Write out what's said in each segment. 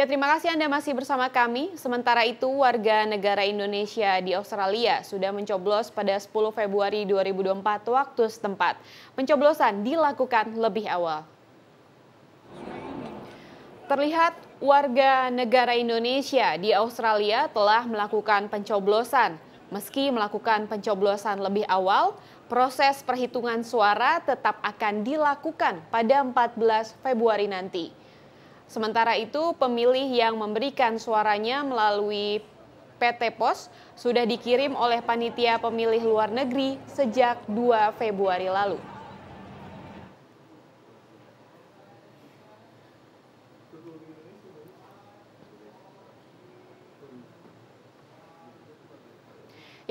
Ya, terima kasih Anda masih bersama kami. Sementara itu, warga negara Indonesia di Australia sudah mencoblos pada 10 Februari 2024 waktu setempat. Pencoblosan dilakukan lebih awal. Terlihat warga negara Indonesia di Australia telah melakukan pencoblosan. Meski melakukan pencoblosan lebih awal, proses perhitungan suara tetap akan dilakukan pada 14 Februari nanti. Sementara itu, pemilih yang memberikan suaranya melalui PT Pos sudah dikirim oleh panitia pemilih luar negeri sejak 2 Februari lalu.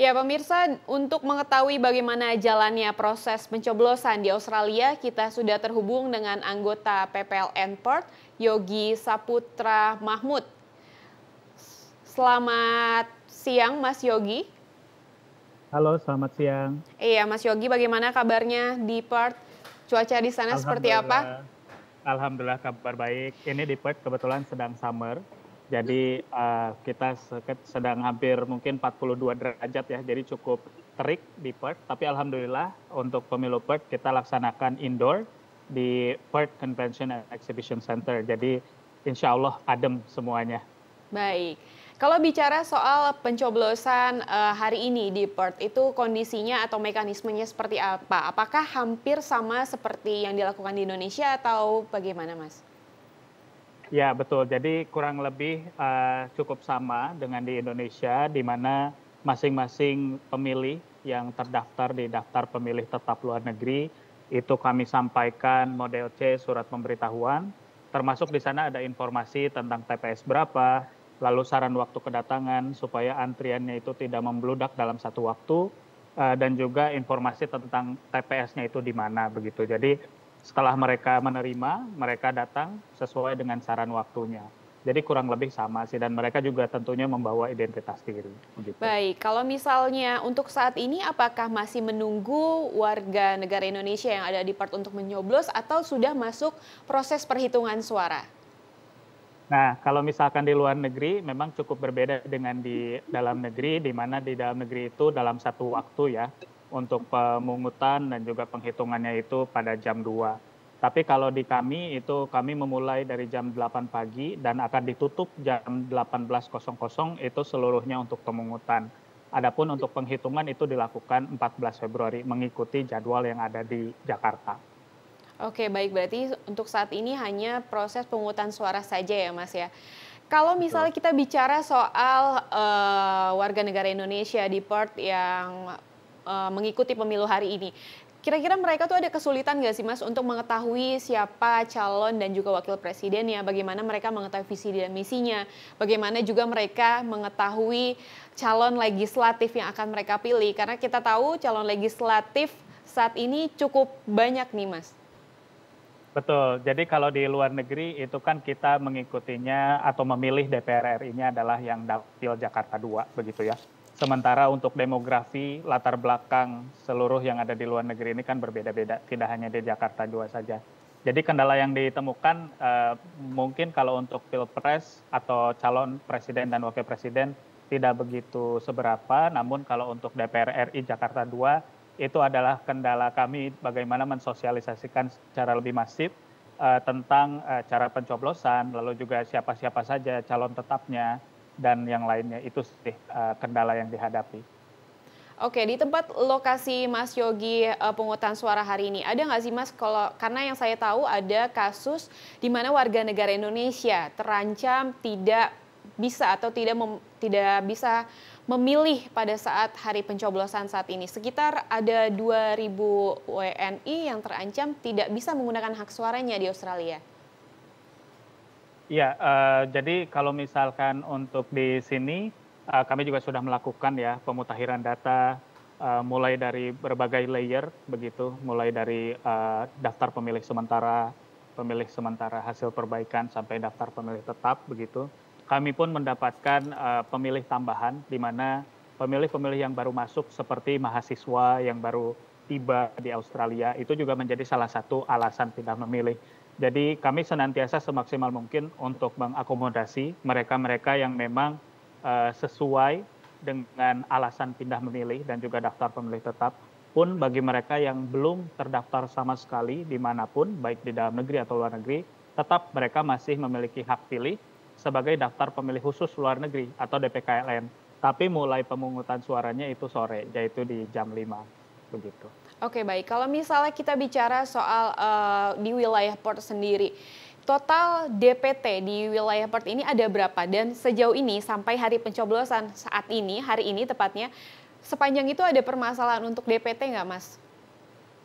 Ya pemirsa, untuk mengetahui bagaimana jalannya proses pencoblosan di Australia, kita sudah terhubung dengan anggota PPLN Perth, Yogi Saputra Mahmud. Selamat siang Mas Yogi. Halo, selamat siang. Iya Mas Yogi, bagaimana kabarnya di Perth? Cuaca di sana seperti apa? Alhamdulillah kabar baik. Ini di Perth kebetulan sedang summer jadi uh, kita sedang hampir mungkin 42 derajat ya, jadi cukup terik di Perth. Tapi alhamdulillah untuk pemilu Perth kita laksanakan indoor di Perth Convention and Exhibition Center. Jadi insya Allah adem semuanya. Baik. Kalau bicara soal pencoblosan uh, hari ini di Perth, itu kondisinya atau mekanismenya seperti apa? Apakah hampir sama seperti yang dilakukan di Indonesia atau bagaimana, Mas? Ya, betul. Jadi kurang lebih uh, cukup sama dengan di Indonesia, di mana masing-masing pemilih yang terdaftar di daftar pemilih tetap luar negeri itu kami sampaikan model C surat pemberitahuan, termasuk di sana ada informasi tentang TPS berapa, lalu saran waktu kedatangan supaya antriannya itu tidak membludak dalam satu waktu, eh, dan juga informasi tentang TPS-nya itu di mana begitu. Jadi setelah mereka menerima, mereka datang sesuai dengan saran waktunya. Jadi kurang lebih sama sih dan mereka juga tentunya membawa identitas diri. Gitu. Baik, kalau misalnya untuk saat ini apakah masih menunggu warga negara Indonesia yang ada di part untuk menyoblos atau sudah masuk proses perhitungan suara? Nah, kalau misalkan di luar negeri memang cukup berbeda dengan di dalam negeri, di mana di dalam negeri itu dalam satu waktu ya untuk pemungutan dan juga penghitungannya itu pada jam 2. Tapi kalau di kami itu kami memulai dari jam 8 pagi dan akan ditutup jam 18.00 itu seluruhnya untuk pemungutan. Adapun untuk penghitungan itu dilakukan 14 Februari mengikuti jadwal yang ada di Jakarta. Oke, baik berarti untuk saat ini hanya proses pemungutan suara saja ya, Mas ya. Kalau misalnya kita bicara soal uh, warga negara Indonesia di Perth yang uh, mengikuti pemilu hari ini. Kira-kira mereka tuh ada kesulitan nggak sih Mas untuk mengetahui siapa calon dan juga wakil presiden ya? bagaimana mereka mengetahui visi dan misinya, bagaimana juga mereka mengetahui calon legislatif yang akan mereka pilih. Karena kita tahu calon legislatif saat ini cukup banyak nih Mas. Betul. Jadi kalau di luar negeri itu kan kita mengikutinya atau memilih DPR RI-nya adalah yang dapil Jakarta 2 begitu ya. Sementara untuk demografi latar belakang seluruh yang ada di luar negeri ini kan berbeda-beda, tidak hanya di Jakarta dua saja. Jadi kendala yang ditemukan eh, mungkin kalau untuk pilpres atau calon presiden dan wakil presiden tidak begitu seberapa, namun kalau untuk DPR RI Jakarta II itu adalah kendala kami bagaimana mensosialisasikan secara lebih masif eh, tentang eh, cara pencoblosan, lalu juga siapa-siapa saja calon tetapnya, dan yang lainnya itu sih eh, kendala yang dihadapi. Oke, di tempat lokasi Mas Yogi eh, pengutan suara hari ini, ada nggak sih Mas, kalau karena yang saya tahu ada kasus di mana warga negara Indonesia terancam tidak bisa atau tidak mem, tidak bisa memilih pada saat hari pencoblosan saat ini. Sekitar ada 2.000 WNI yang terancam tidak bisa menggunakan hak suaranya di Australia. Ya, uh, jadi kalau misalkan untuk di sini, uh, kami juga sudah melakukan ya pemutahiran data uh, mulai dari berbagai layer begitu, mulai dari uh, daftar pemilih sementara, pemilih sementara hasil perbaikan sampai daftar pemilih tetap begitu. Kami pun mendapatkan uh, pemilih tambahan di mana pemilih-pemilih yang baru masuk seperti mahasiswa yang baru tiba di Australia itu juga menjadi salah satu alasan pindah memilih jadi kami senantiasa semaksimal mungkin untuk mengakomodasi mereka-mereka yang memang uh, sesuai dengan alasan pindah memilih dan juga daftar pemilih tetap pun bagi mereka yang belum terdaftar sama sekali dimanapun, baik di dalam negeri atau luar negeri, tetap mereka masih memiliki hak pilih sebagai daftar pemilih khusus luar negeri atau DPKLN. Tapi mulai pemungutan suaranya itu sore, yaitu di jam 5. Begitu. Oke baik, kalau misalnya kita bicara soal uh, di wilayah Port sendiri, total DPT di wilayah Port ini ada berapa dan sejauh ini sampai hari pencoblosan saat ini, hari ini tepatnya, sepanjang itu ada permasalahan untuk DPT nggak Mas?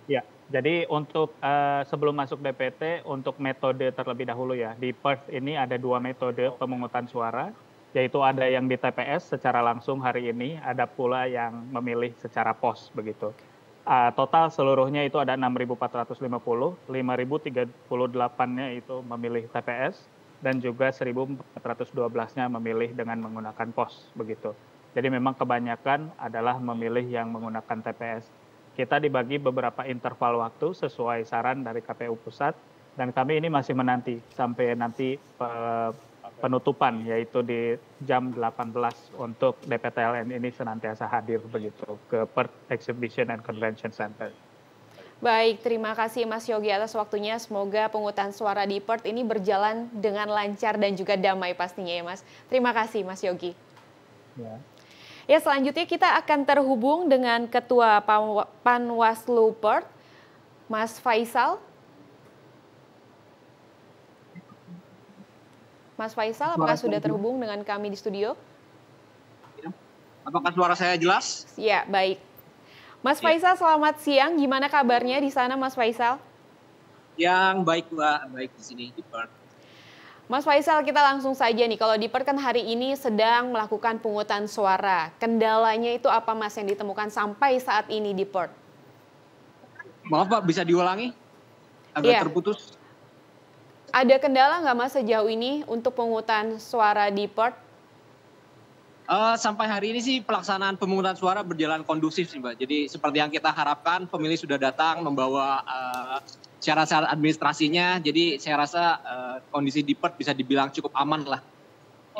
Ya, jadi untuk uh, sebelum masuk DPT, untuk metode terlebih dahulu ya, di Perth ini ada dua metode pemungutan suara, yaitu ada yang di TPS secara langsung hari ini, ada pula yang memilih secara pos begitu. Uh, total seluruhnya itu ada 6.450, 5.038-nya itu memilih TPS, dan juga 1.412-nya memilih dengan menggunakan pos, begitu. Jadi memang kebanyakan adalah memilih yang menggunakan TPS. Kita dibagi beberapa interval waktu sesuai saran dari KPU Pusat, dan kami ini masih menanti sampai nanti eh, penutupan yaitu di jam 18 untuk DPTLN ini senantiasa hadir begitu ke Perth Exhibition and Convention Center. Baik, terima kasih Mas Yogi atas waktunya. Semoga pengutahan suara di Perth ini berjalan dengan lancar dan juga damai pastinya ya Mas. Terima kasih Mas Yogi. Ya. Ya, selanjutnya kita akan terhubung dengan Ketua Panwaslu Perth, Mas Faisal. Mas Faisal, apakah sudah terhubung dengan kami di studio? Ya. Apakah suara saya jelas? Ya, baik. Mas ya. Faisal, selamat siang. Gimana kabarnya di sana, Mas Faisal? Yang baik, Mbak. Baik di sini, di Perth. Mas Faisal, kita langsung saja nih. Kalau di Perth kan hari ini sedang melakukan pungutan suara. Kendalanya itu apa, Mas, yang ditemukan sampai saat ini di Perth? Maaf, Pak. Bisa diulangi? Agak ya. terputus. Ada kendala nggak Mas sejauh ini untuk pemungutan suara di Perth? Uh, sampai hari ini sih pelaksanaan pemungutan suara berjalan kondusif sih Mbak. Jadi seperti yang kita harapkan pemilih sudah datang membawa uh, syarat-syarat administrasinya. Jadi saya rasa uh, kondisi di Perth bisa dibilang cukup aman lah.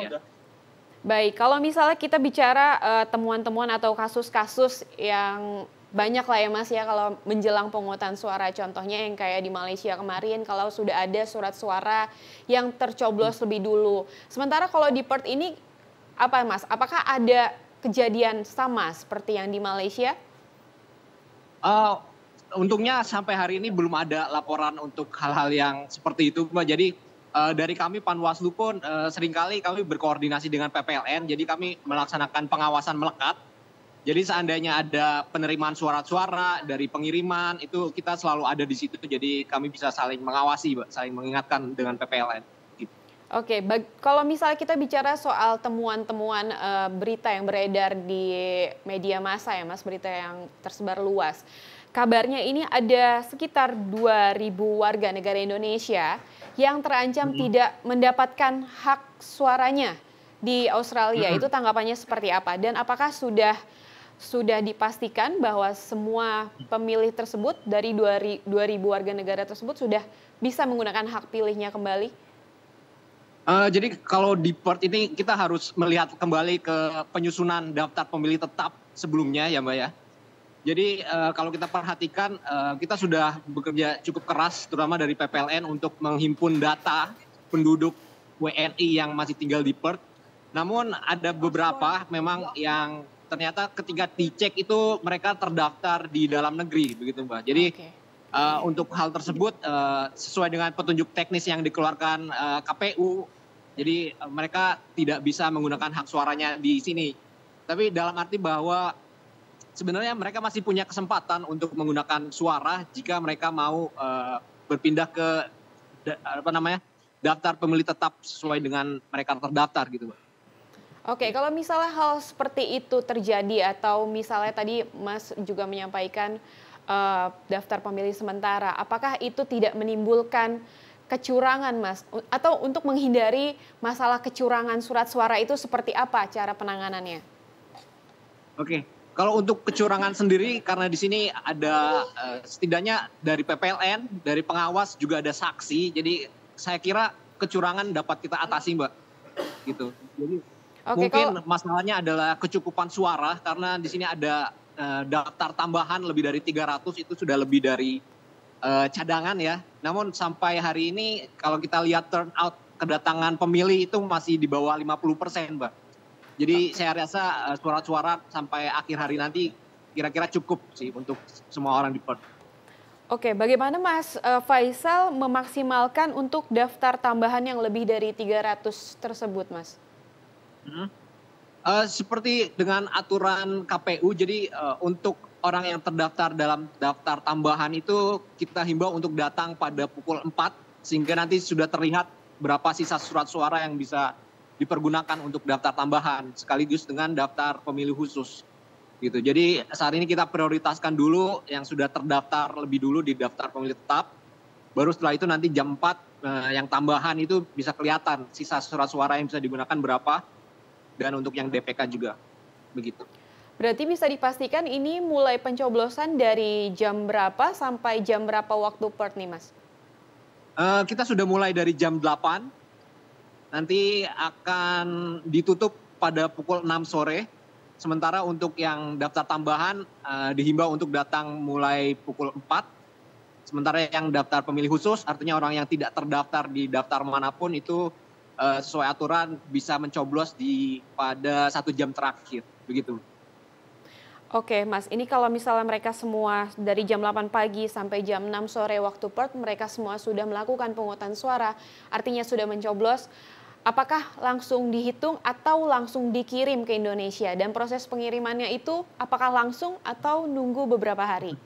Oh, ya. Baik, kalau misalnya kita bicara eh, temuan-temuan uh, temuan -temuan atau kasus-kasus yang banyak lah ya mas ya kalau menjelang penguatan suara contohnya yang kayak di Malaysia kemarin kalau sudah ada surat suara yang tercoblos lebih dulu sementara kalau di Perth ini apa mas apakah ada kejadian sama seperti yang di Malaysia uh, untungnya sampai hari ini belum ada laporan untuk hal-hal yang seperti itu mbak jadi Uh, dari kami Panwaslu pun uh, seringkali kami berkoordinasi dengan PPLN, jadi kami melaksanakan pengawasan melekat jadi seandainya ada penerimaan suara-suara dari pengiriman itu kita selalu ada di situ. Jadi kami bisa saling mengawasi, Mbak, saling mengingatkan dengan PPLN. Oke, Oke, kalau misalnya kita bicara soal temuan-temuan e, berita yang beredar di media massa ya, Mas, berita yang tersebar luas. Kabarnya ini ada sekitar 2.000 warga negara Indonesia yang terancam hmm. tidak mendapatkan hak suaranya di Australia. Hmm. Itu tanggapannya seperti apa? Dan apakah sudah sudah dipastikan bahwa semua pemilih tersebut dari 2000 warga negara tersebut sudah bisa menggunakan hak pilihnya kembali? Uh, jadi kalau di Perth ini kita harus melihat kembali ke penyusunan daftar pemilih tetap sebelumnya ya Mbak ya. Jadi uh, kalau kita perhatikan uh, kita sudah bekerja cukup keras terutama dari PPLN untuk menghimpun data penduduk WNI yang masih tinggal di Perth. Namun ada beberapa memang yang ternyata ketika dicek itu mereka terdaftar di dalam negeri begitu Mbak. Jadi okay. uh, eh, untuk hal tersebut uh, sesuai dengan petunjuk teknis yang dikeluarkan uh, eh, KPU jadi uh, mereka tidak bisa menggunakan hak suaranya di sini. Tapi dalam arti bahwa sebenarnya mereka masih punya kesempatan untuk menggunakan suara jika mereka mau uh, berpindah ke apa namanya? daftar pemilih tetap sesuai dengan mereka terdaftar gitu, Mbak. Oke, iya. kalau misalnya hal seperti itu terjadi atau misalnya tadi Mas juga menyampaikan uh, daftar pemilih sementara, apakah itu tidak menimbulkan kecurangan, Mas? Atau untuk menghindari masalah kecurangan surat suara itu seperti apa cara penanganannya? Oke, kalau untuk kecurangan sendiri karena di sini ada uh, setidaknya dari PPLN, dari pengawas juga ada saksi, jadi saya kira kecurangan dapat kita atasi, Mbak. Gitu. Jadi Oke, Mungkin kalau... masalahnya adalah kecukupan suara karena di sini ada uh, daftar tambahan lebih dari 300 itu sudah lebih dari uh, cadangan ya. Namun sampai hari ini kalau kita lihat turnout kedatangan pemilih itu masih di bawah 50 persen, Mbak. Jadi saya rasa eh, suara suara-suara sampai akhir hari nanti kira-kira cukup sih untuk semua orang di Perth. Oke, bagaimana Mas Faisal memaksimalkan untuk daftar tambahan yang lebih dari 300 tersebut, Mas? Uh, seperti dengan aturan KPU, jadi uh, untuk orang yang terdaftar dalam daftar tambahan itu kita himbau untuk datang pada pukul 4 sehingga nanti sudah terlihat berapa sisa surat suara yang bisa dipergunakan untuk daftar tambahan sekaligus dengan daftar pemilih khusus gitu. Jadi saat ini kita prioritaskan dulu yang sudah terdaftar lebih dulu di daftar pemilih tetap. Baru setelah itu nanti jam 4 uh, eh, yang tambahan itu bisa kelihatan sisa surat suara yang bisa digunakan berapa dan untuk yang DPK juga begitu. Berarti bisa dipastikan ini mulai pencoblosan dari jam berapa sampai jam berapa waktu per nih Mas? Uh, kita sudah mulai dari jam 8, nanti akan ditutup pada pukul 6 sore. Sementara untuk yang daftar tambahan uh, dihimbau untuk datang mulai pukul 4. Sementara yang daftar pemilih khusus artinya orang yang tidak terdaftar di daftar manapun itu uh, sesuai aturan bisa mencoblos di pada satu jam terakhir begitu. Oke, Mas. Ini kalau misalnya mereka semua dari jam 8 pagi sampai jam 6 sore waktu Perth, mereka semua sudah melakukan penguatan suara, artinya sudah mencoblos. Apakah langsung dihitung atau langsung dikirim ke Indonesia? Dan proses pengirimannya itu apakah langsung atau nunggu beberapa hari?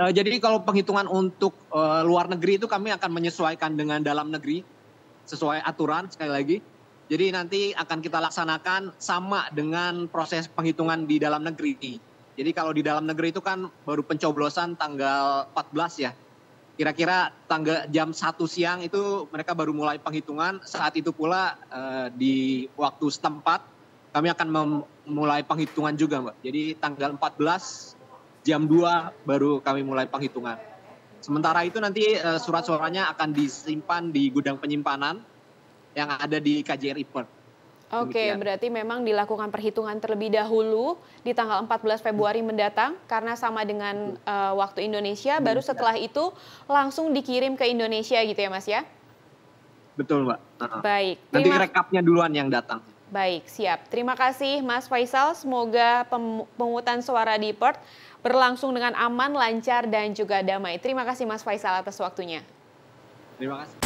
Eh, jadi kalau penghitungan untuk eh, luar negeri itu kami akan menyesuaikan dengan dalam negeri sesuai aturan sekali lagi. Jadi nanti akan kita laksanakan sama dengan proses penghitungan di dalam negeri. Jadi kalau di dalam negeri itu kan baru pencoblosan tanggal 14 ya. Kira-kira tanggal jam 1 siang itu mereka baru mulai penghitungan. Saat itu pula eh, di waktu setempat kami akan memulai penghitungan juga Mbak. Jadi tanggal 14 jam 2 baru kami mulai penghitungan. Sementara itu nanti uh, eh, surat-suaranya akan disimpan di gudang penyimpanan yang ada di KJRI Perth. Oke, okay, berarti memang dilakukan perhitungan terlebih dahulu di tanggal 14 Februari mendatang karena sama dengan uh, waktu Indonesia, hmm. baru setelah itu langsung dikirim ke Indonesia gitu ya Mas ya? Betul Mbak. Uh-huh. Baik. Nanti rekapnya duluan yang datang. Baik, siap. Terima kasih Mas Faisal. Semoga pem- pemungutan suara di Perth berlangsung dengan aman, lancar, dan juga damai. Terima kasih Mas Faisal atas waktunya. Terima kasih.